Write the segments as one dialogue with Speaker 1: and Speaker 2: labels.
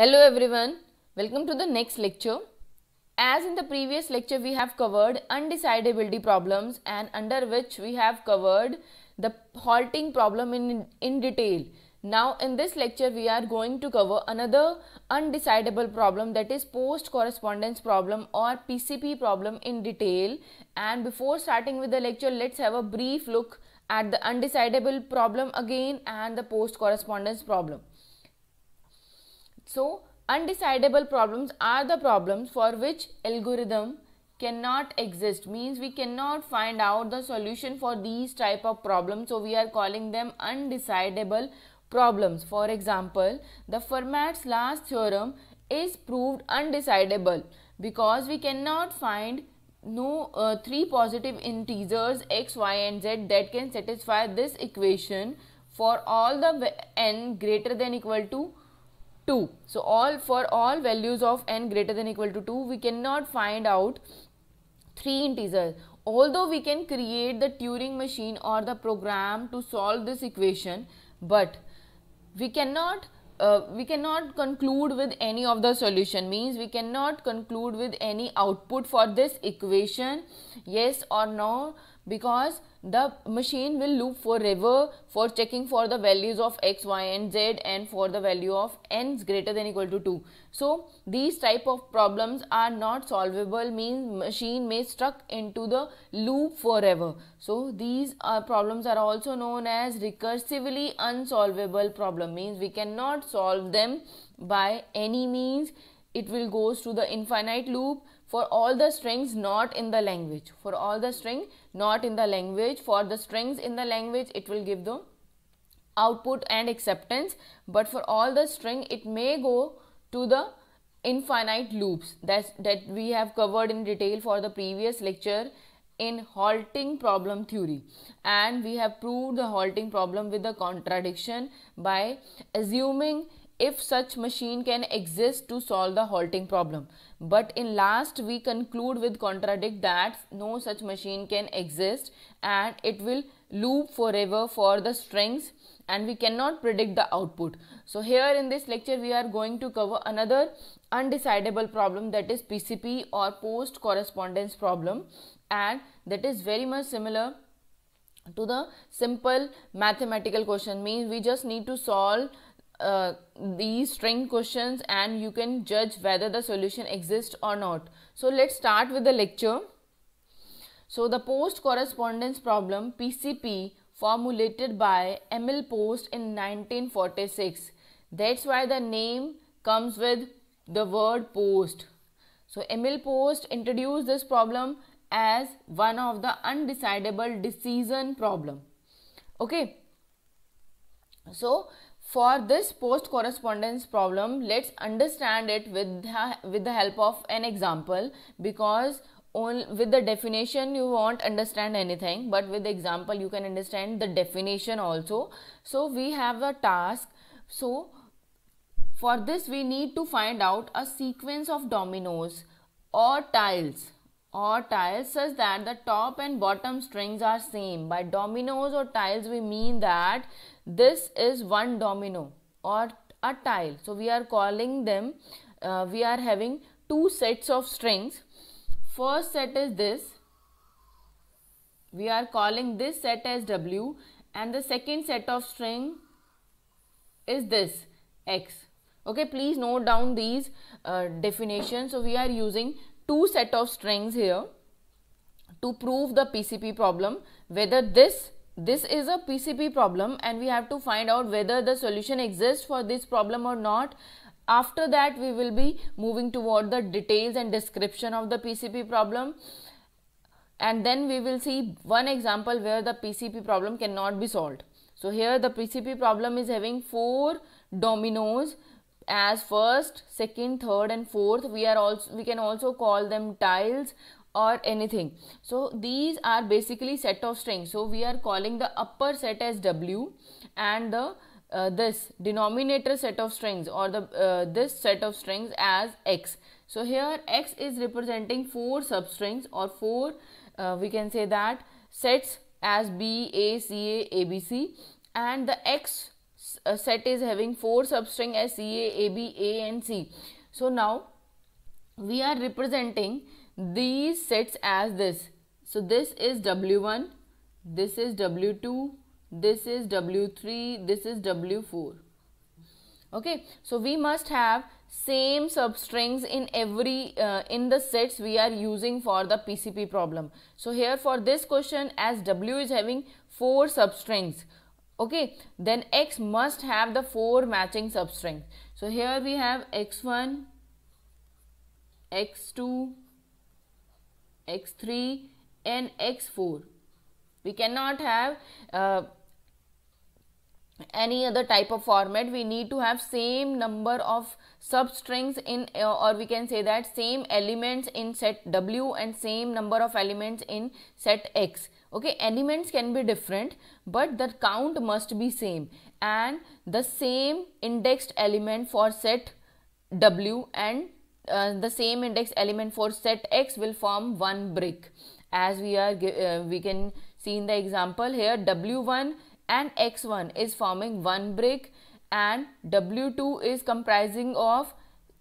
Speaker 1: Hello everyone, welcome to the next lecture. As in the previous lecture we have covered undecidability problems and under which we have covered the halting problem in, in detail. Now in this lecture we are going to cover another undecidable problem that is post correspondence problem or PCP problem in detail and before starting with the lecture let's have a brief look at the undecidable problem again and the post correspondence problem. So, undecidable problems are the problems for which algorithm cannot exist means we cannot find out the solution for these type of problems so we are calling them undecidable problems for example the fermat's last theorem is proved undecidable because we cannot find no uh, three positive integers x y and z that can satisfy this equation for all the n greater than equal to 2. So all for all values of n greater than equal to 2 we cannot find out 3 integers. Although we can create the Turing machine or the program to solve this equation but we cannot uh, we cannot conclude with any of the solution means we cannot conclude with any output for this equation yes or no because the machine will loop forever for checking for the values of x, y and z and for the value of n is greater than equal to 2. So these type of problems are not solvable means machine may stuck into the loop forever. So these uh, problems are also known as recursively unsolvable problem means we cannot solve them by any means it will goes to the infinite loop for all the strings not in the language for all the string not in the language for the strings in the language it will give the output and acceptance but for all the string it may go to the infinite loops that's that we have covered in detail for the previous lecture in halting problem theory and we have proved the halting problem with the contradiction by assuming if such machine can exist to solve the halting problem but in last we conclude with contradict that no such machine can exist and it will loop forever for the strings and we cannot predict the output so here in this lecture we are going to cover another undecidable problem that is pcp or post correspondence problem and that is very much similar to the simple mathematical question means we just need to solve uh, these string questions and you can judge whether the solution exists or not. So let's start with the lecture. So the post correspondence problem PCP formulated by Emil Post in 1946. That's why the name comes with the word post. So Emil Post introduced this problem as one of the undecidable decision problem. Okay. So for this post correspondence problem, let's understand it with the, with the help of an example because only with the definition you won't understand anything but with the example you can understand the definition also. So we have a task. So for this we need to find out a sequence of dominoes or tiles or tiles such that the top and bottom strings are same. By dominoes or tiles we mean that this is one domino or a tile so we are calling them uh, we are having two sets of strings first set is this we are calling this set as w and the second set of string is this x okay please note down these uh, definitions so we are using two set of strings here to prove the pcp problem whether this this is a PCP problem and we have to find out whether the solution exists for this problem or not. After that, we will be moving toward the details and description of the PCP problem. And then we will see one example where the PCP problem cannot be solved. So here the PCP problem is having four dominoes as first, second, third and fourth. We are also we can also call them tiles or anything so these are basically set of strings so we are calling the upper set as w and the uh, this denominator set of strings or the uh, this set of strings as x so here x is representing four substrings or four uh, we can say that sets as b a c a a b c and the x uh, set is having four substring as c a a b a and c so now we are representing these sets as this. So this is W1, this is W2, this is W3, this is W4. Okay, so we must have same substrings in every uh, in the sets we are using for the PCP problem. So here for this question as W is having four substrings okay then X must have the four matching substrings. So here we have X1, X2, x3 and x4 we cannot have uh, any other type of format we need to have same number of substrings in uh, or we can say that same elements in set w and same number of elements in set x okay elements can be different but the count must be same and the same indexed element for set w and uh, the same index element for set x will form one brick as we are uh, we can see in the example here w1 and x1 is forming one brick and w2 is comprising of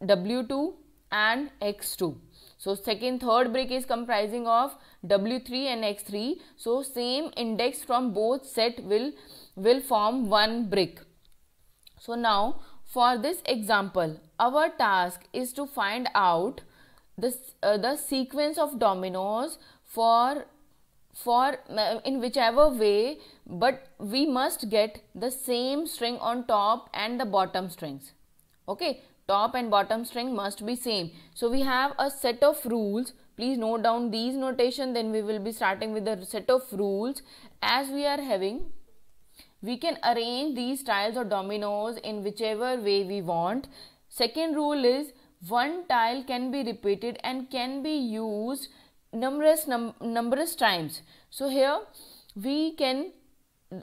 Speaker 1: w2 and x2 so second third brick is comprising of w3 and x3 so same index from both set will will form one brick so now for this example, our task is to find out the, uh, the sequence of dominoes for for uh, in whichever way but we must get the same string on top and the bottom strings okay top and bottom string must be same so we have a set of rules please note down these notation then we will be starting with the set of rules as we are having we can arrange these tiles or dominoes in whichever way we want. Second rule is one tile can be repeated and can be used numerous num numerous times. So here we can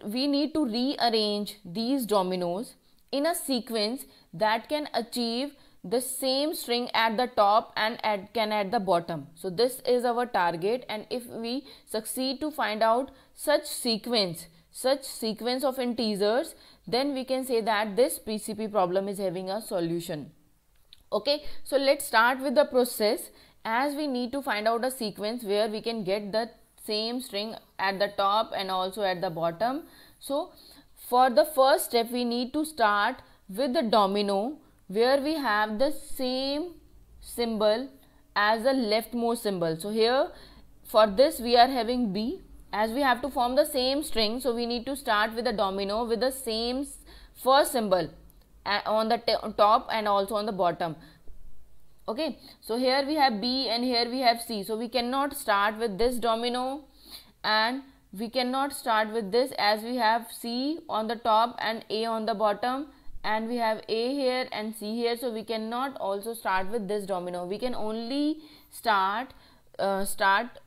Speaker 1: we need to rearrange these dominoes in a sequence that can achieve the same string at the top and at, can at the bottom. So this is our target and if we succeed to find out such sequence such sequence of integers then we can say that this PCP problem is having a solution. Okay, so let's start with the process as we need to find out a sequence where we can get the same string at the top and also at the bottom. So for the first step we need to start with the domino where we have the same symbol as the leftmost symbol. So here for this we are having B as we have to form the same string so we need to start with a domino with the same first symbol on the top and also on the bottom okay so here we have b and here we have c so we cannot start with this domino and we cannot start with this as we have c on the top and a on the bottom and we have a here and c here so we cannot also start with this domino we can only start uh, start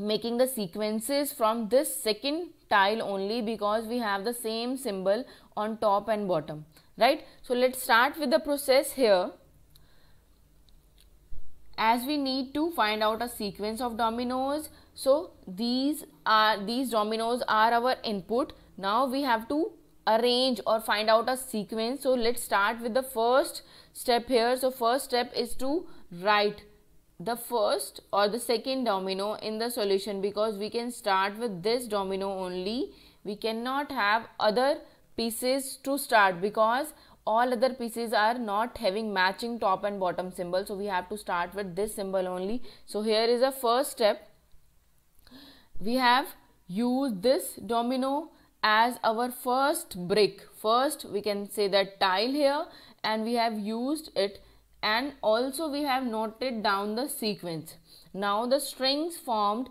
Speaker 1: making the sequences from this second tile only because we have the same symbol on top and bottom right so let's start with the process here as we need to find out a sequence of dominoes so these are these dominoes are our input now we have to arrange or find out a sequence so let's start with the first step here so first step is to write the first or the second domino in the solution because we can start with this domino only. We cannot have other pieces to start because all other pieces are not having matching top and bottom symbol. So, we have to start with this symbol only. So, here is a first step. We have used this domino as our first brick. First, we can say that tile here and we have used it and also we have noted down the sequence. Now the strings formed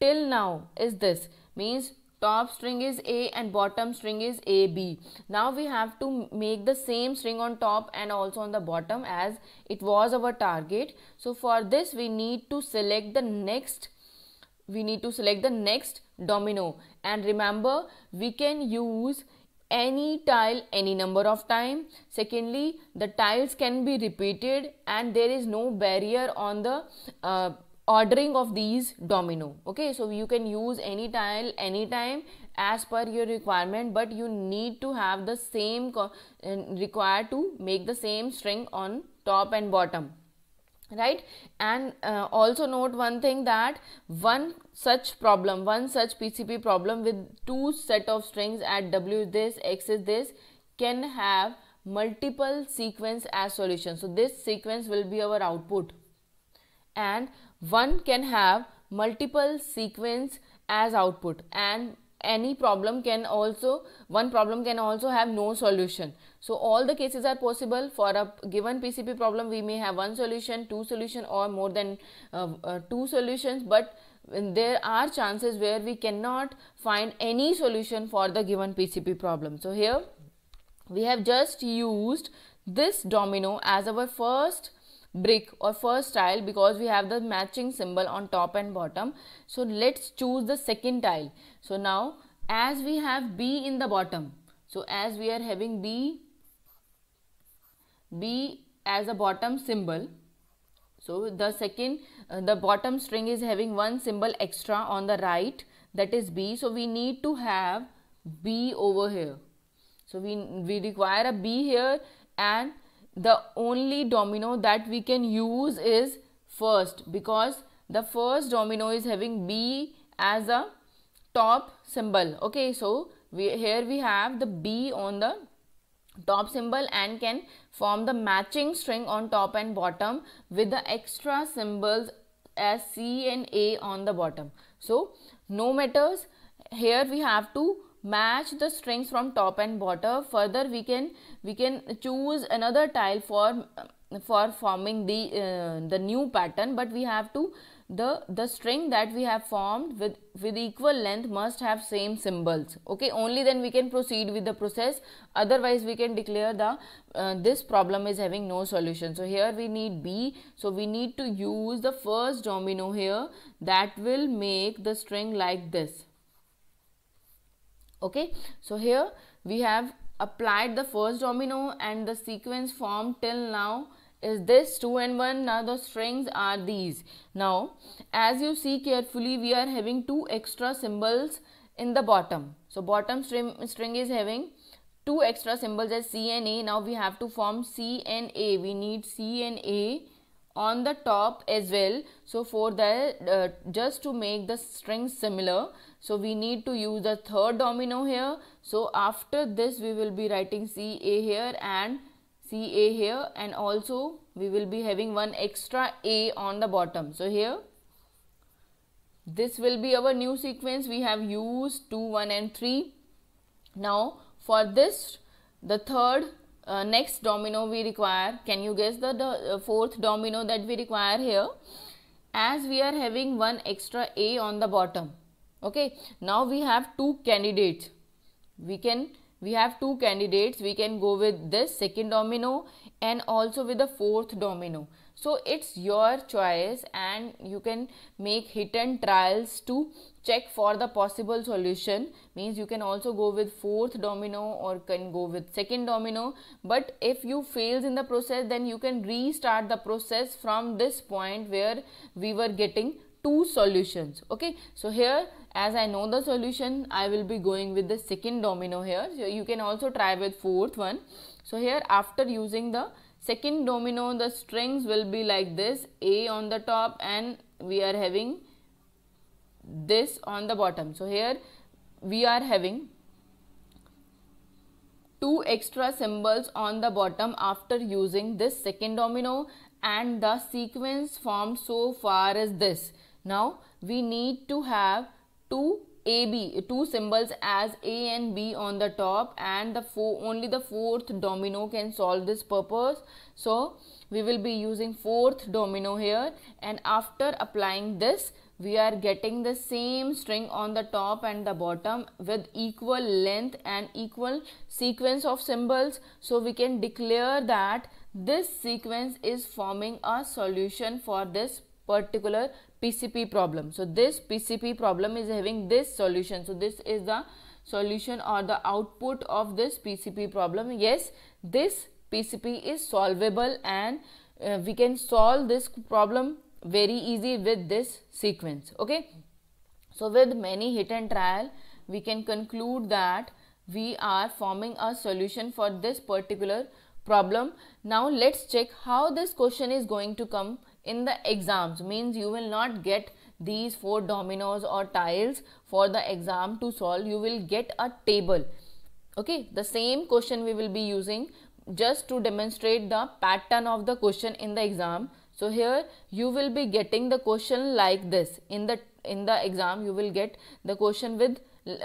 Speaker 1: till now is this means top string is A and bottom string is AB. Now we have to make the same string on top and also on the bottom as it was our target. So for this we need to select the next we need to select the next domino and remember we can use any tile any number of time secondly the tiles can be repeated and there is no barrier on the uh, ordering of these domino okay so you can use any tile anytime as per your requirement but you need to have the same uh, required to make the same string on top and bottom right and uh, also note one thing that one such problem one such pcp problem with two set of strings at w this x is this can have multiple sequence as solution so this sequence will be our output and one can have multiple sequence as output and any problem can also one problem can also have no solution so all the cases are possible for a given pcp problem we may have one solution two solution or more than uh, uh, two solutions but there are chances where we cannot find any solution for the given pcp problem so here we have just used this domino as our first brick or first tile because we have the matching symbol on top and bottom. So let's choose the second tile. So now as we have B in the bottom. So as we are having B, B as a bottom symbol. So the second, uh, the bottom string is having one symbol extra on the right that is B. So we need to have B over here. So we, we require a B here and the only domino that we can use is first because the first domino is having B as a top symbol. Okay, so we, here we have the B on the top symbol and can form the matching string on top and bottom with the extra symbols as C and A on the bottom. So, no matters here we have to match the strings from top and bottom further we can we can choose another tile for for forming the uh, the new pattern but we have to the the string that we have formed with with equal length must have same symbols okay only then we can proceed with the process otherwise we can declare the uh, this problem is having no solution so here we need b so we need to use the first domino here that will make the string like this okay so here we have applied the first domino and the sequence formed till now is this 2 and 1 now the strings are these now as you see carefully we are having two extra symbols in the bottom so bottom string, string is having two extra symbols as c and a now we have to form c and a we need c and a on the top as well so for the uh, just to make the string similar so we need to use the third domino here so after this we will be writing ca here and ca here and also we will be having one extra a on the bottom so here this will be our new sequence we have used 2 1 and 3 now for this the third uh, next domino we require can you guess the, the uh, fourth domino that we require here as we are having one extra a on the bottom okay now we have two candidates we can we have two candidates we can go with this second domino and also with the fourth domino so it's your choice and you can make hit and trials to check for the possible solution means you can also go with fourth domino or can go with second domino but if you fails in the process then you can restart the process from this point where we were getting two solutions okay so here as I know the solution I will be going with the second domino here so you can also try with fourth one so here after using the second domino the strings will be like this A on the top and we are having this on the bottom. So here we are having two extra symbols on the bottom after using this second domino and the sequence formed so far is this. Now we need to have two AB, two symbols as A and B on the top and the four, only the fourth domino can solve this purpose. So we will be using fourth domino here and after applying this we are getting the same string on the top and the bottom with equal length and equal sequence of symbols so we can declare that this sequence is forming a solution for this particular PCP problem so this PCP problem is having this solution so this is the solution or the output of this PCP problem yes this PCP is solvable and uh, we can solve this problem very easy with this sequence okay so with many hit and trial we can conclude that we are forming a solution for this particular problem now let's check how this question is going to come in the exams means you will not get these four dominoes or tiles for the exam to solve you will get a table okay the same question we will be using just to demonstrate the pattern of the question in the exam so here you will be getting the question like this in the in the exam you will get the question with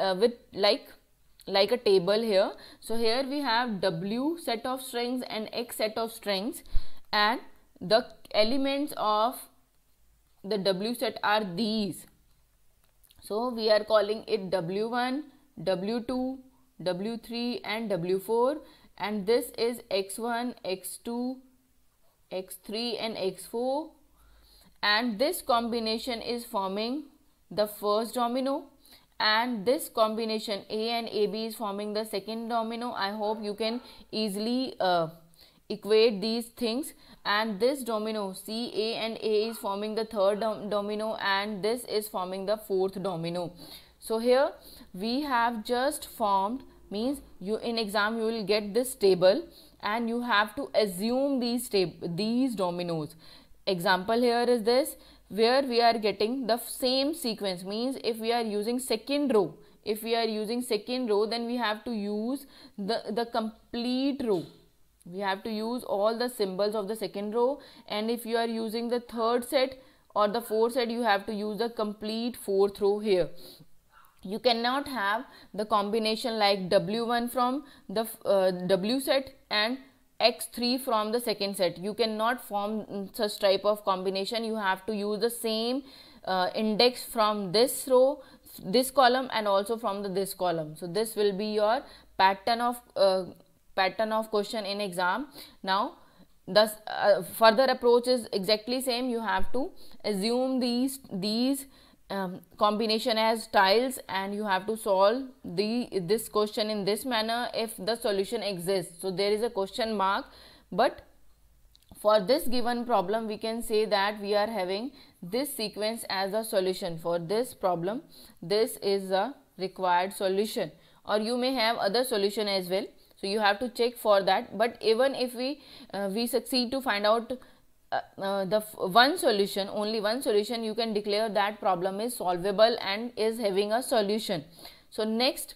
Speaker 1: uh, with like like a table here. So here we have W set of strings and X set of strings and the elements of the W set are these. So we are calling it W1, W2, W3 and W4 and this is X1, X2, x3 and x4 and this combination is forming the first domino and this combination A and AB is forming the second domino. I hope you can easily uh, equate these things and this domino C, A and A is forming the third dom domino and this is forming the fourth domino. So here we have just formed means you in exam you will get this table and you have to assume these these dominoes example here is this where we are getting the same sequence means if we are using second row if we are using second row then we have to use the the complete row we have to use all the symbols of the second row and if you are using the third set or the fourth set you have to use the complete fourth row here you cannot have the combination like w1 from the uh, w set and x3 from the second set you cannot form such type of combination you have to use the same uh, index from this row this column and also from the this column so this will be your pattern of uh, pattern of question in exam now thus uh, further approach is exactly same you have to assume these these um, combination as tiles and you have to solve the this question in this manner if the solution exists so there is a question mark but for this given problem we can say that we are having this sequence as a solution for this problem this is a required solution or you may have other solution as well so you have to check for that but even if we uh, we succeed to find out uh, uh, the one solution only one solution you can declare that problem is solvable and is having a solution so next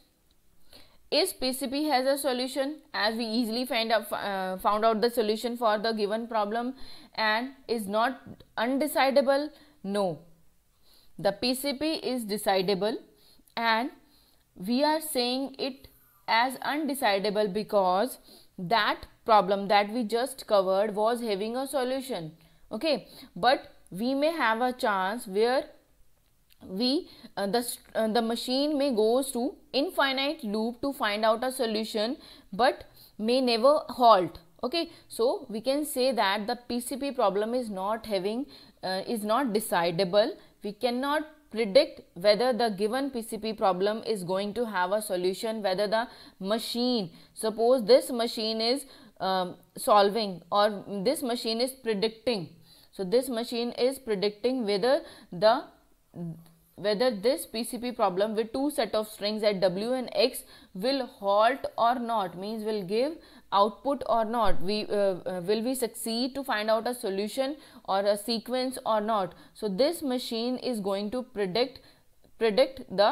Speaker 1: is pcp has a solution as we easily find out uh, found out the solution for the given problem and is not undecidable no the pcp is decidable and we are saying it as undecidable because that problem that we just covered was having a solution okay but we may have a chance where we uh, the uh, the machine may goes to infinite loop to find out a solution but may never halt okay so we can say that the pcp problem is not having uh, is not decidable we cannot predict whether the given PCP problem is going to have a solution, whether the machine, suppose this machine is um, solving or this machine is predicting. So, this machine is predicting whether the whether this PCP problem with two set of strings at W and X will halt or not means will give output or not we uh, uh, will we succeed to find out a solution or a sequence or not so this machine is going to predict predict the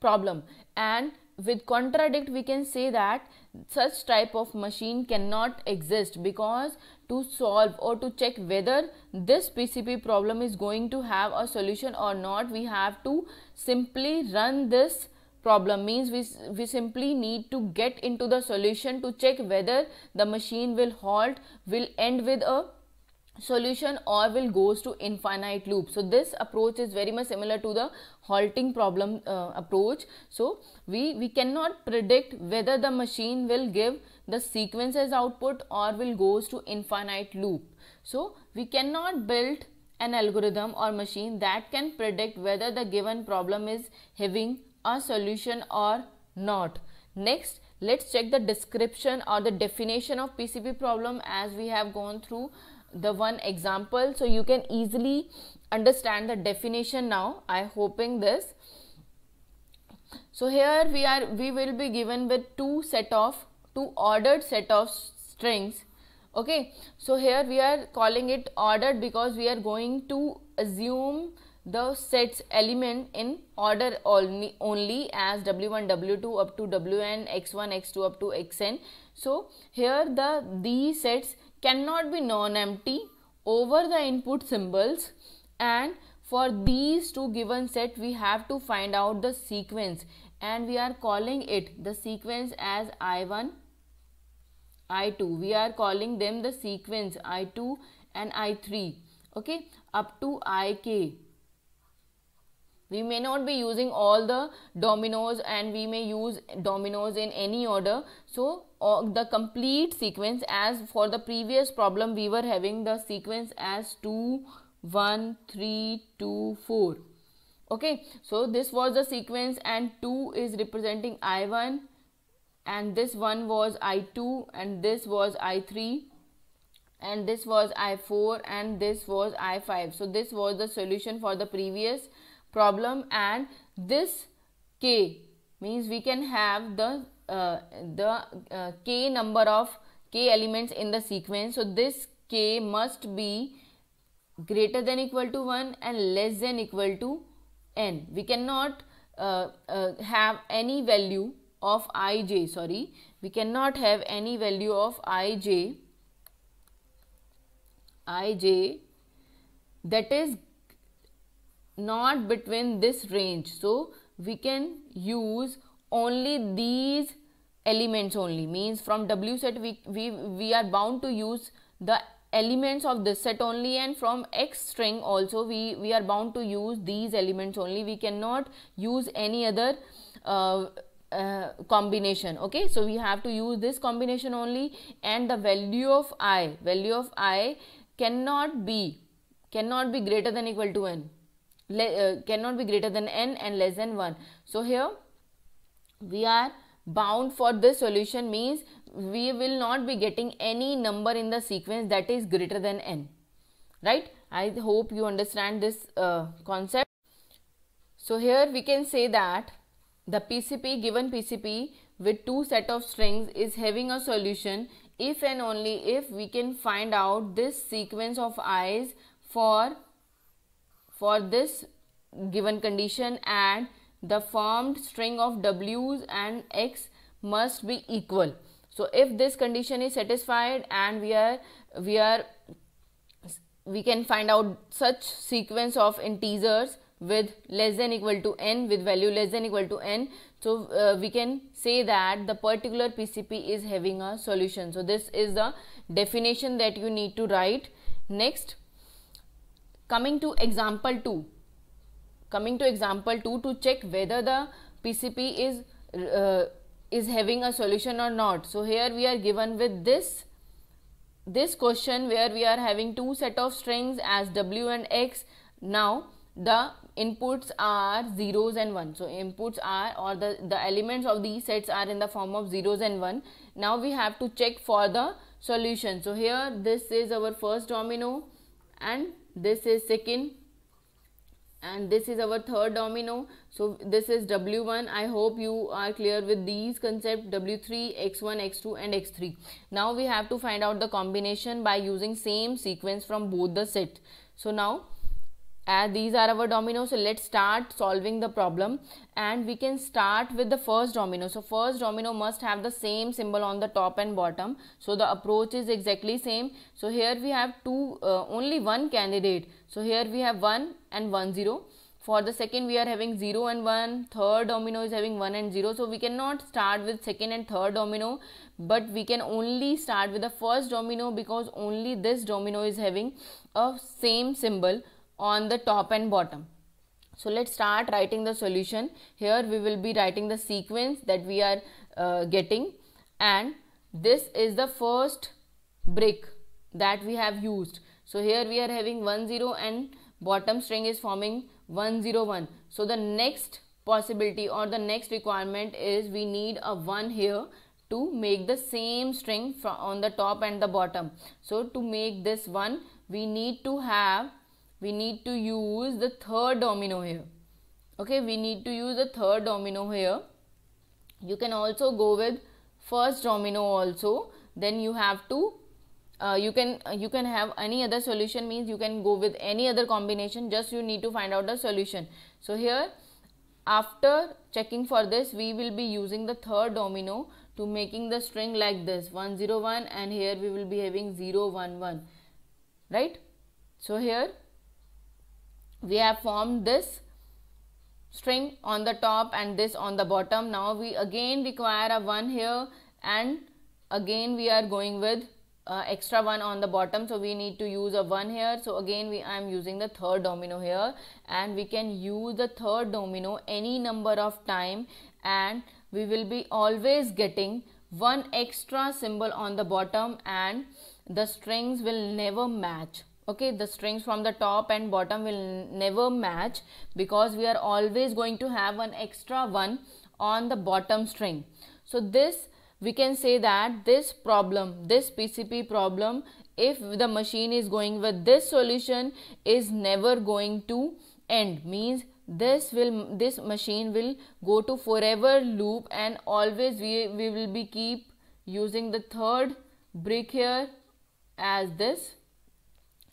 Speaker 1: problem and with contradict we can say that such type of machine cannot exist because to solve or to check whether this PCP problem is going to have a solution or not we have to simply run this problem means we, we simply need to get into the solution to check whether the machine will halt will end with a solution or will goes to infinite loop so this approach is very much similar to the halting problem uh, approach so we we cannot predict whether the machine will give the sequence as output or will goes to infinite loop. So we cannot build an algorithm or machine that can predict whether the given problem is having a solution or not. Next, let's check the description or the definition of PCB problem as we have gone through the one example. So you can easily understand the definition now. I hoping this. So here we are we will be given with two set of to ordered set of strings okay so here we are calling it ordered because we are going to assume the sets element in order only, only as w1 w2 up to wn x1 x2 up to xn so here the these sets cannot be non-empty over the input symbols and for these two given set we have to find out the sequence and we are calling it the sequence as i1 I2. We are calling them the sequence I2 and I3. Okay, up to IK. We may not be using all the dominoes and we may use dominoes in any order. So, uh, the complete sequence as for the previous problem we were having the sequence as 2, 1, 3, 2, 4 okay so this was the sequence and 2 is representing i1 and this one was I2 and this was I3 and this was I4 and this was I5. So this was the solution for the previous problem and this K means we can have the uh, the uh, K number of K elements in the sequence. So this K must be greater than equal to 1 and less than equal to n. We cannot uh, uh have any value of ij sorry we cannot have any value of ij ij that is not between this range so we can use only these elements only means from w set we we, we are bound to use the elements of this set only and from x string also we we are bound to use these elements only we cannot use any other uh, uh, combination okay so we have to use this combination only and the value of i value of i cannot be cannot be greater than equal to n Le, uh, cannot be greater than n and less than 1 so here we are bound for this solution means we will not be getting any number in the sequence that is greater than n right i hope you understand this uh, concept so here we can say that the PCP given PCP with two set of strings is having a solution if and only if we can find out this sequence of i's for for this given condition and the formed string of w's and x must be equal so if this condition is satisfied and we are we are we can find out such sequence of integers with less than equal to n with value less than equal to n so uh, we can say that the particular PCP is having a solution so this is the definition that you need to write next coming to example 2 coming to example 2 to check whether the PCP is uh, is having a solution or not so here we are given with this this question where we are having two set of strings as w and x now the inputs are zeros and one so inputs are or the the elements of these sets are in the form of zeros and one now we have to check for the solution so here this is our first domino and this is second and this is our third domino so this is w1 i hope you are clear with these concept w3 x1 x2 and x3 now we have to find out the combination by using same sequence from both the set so now and these are our dominoes so let's start solving the problem and we can start with the first domino so first domino must have the same symbol on the top and bottom so the approach is exactly same so here we have two uh, only one candidate so here we have 1 and 1 0 for the second we are having 0 and 1 third domino is having 1 and 0 so we cannot start with second and third domino but we can only start with the first domino because only this domino is having a same symbol on the top and bottom. So let's start writing the solution. Here we will be writing the sequence that we are uh, getting and this is the first brick that we have used. So here we are having 1 0 and bottom string is forming 1 0 1. So the next possibility or the next requirement is we need a 1 here to make the same string on the top and the bottom. So to make this 1 we need to have we need to use the third domino here okay we need to use the third domino here you can also go with first domino also then you have to uh, you can uh, you can have any other solution means you can go with any other combination just you need to find out the solution so here after checking for this we will be using the third domino to making the string like this 101 and here we will be having 011 right so here we have formed this string on the top and this on the bottom now we again require a one here and again we are going with uh, extra one on the bottom so we need to use a one here so again we i am using the third domino here and we can use the third domino any number of time and we will be always getting one extra symbol on the bottom and the strings will never match okay the strings from the top and bottom will never match because we are always going to have an extra one on the bottom string so this we can say that this problem this pcp problem if the machine is going with this solution is never going to end means this will this machine will go to forever loop and always we, we will be keep using the third brick here as this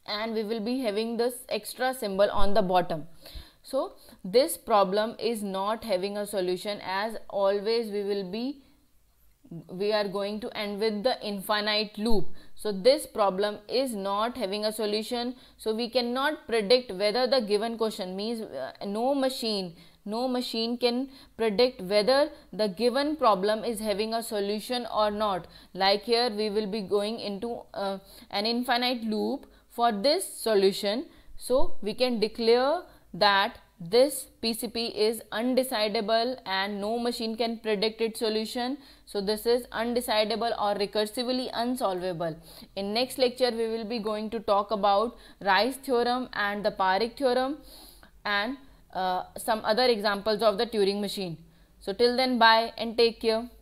Speaker 1: and we will be having this extra symbol on the bottom so this problem is not having a solution as always we will be we are going to end with the infinite loop so this problem is not having a solution so we cannot predict whether the given question means uh, no machine no machine can predict whether the given problem is having a solution or not like here we will be going into uh, an infinite loop for this solution. So we can declare that this PCP is undecidable and no machine can predict its solution. So this is undecidable or recursively unsolvable. In next lecture, we will be going to talk about Rice theorem and the Parikh theorem and uh, some other examples of the Turing machine. So till then bye and take care.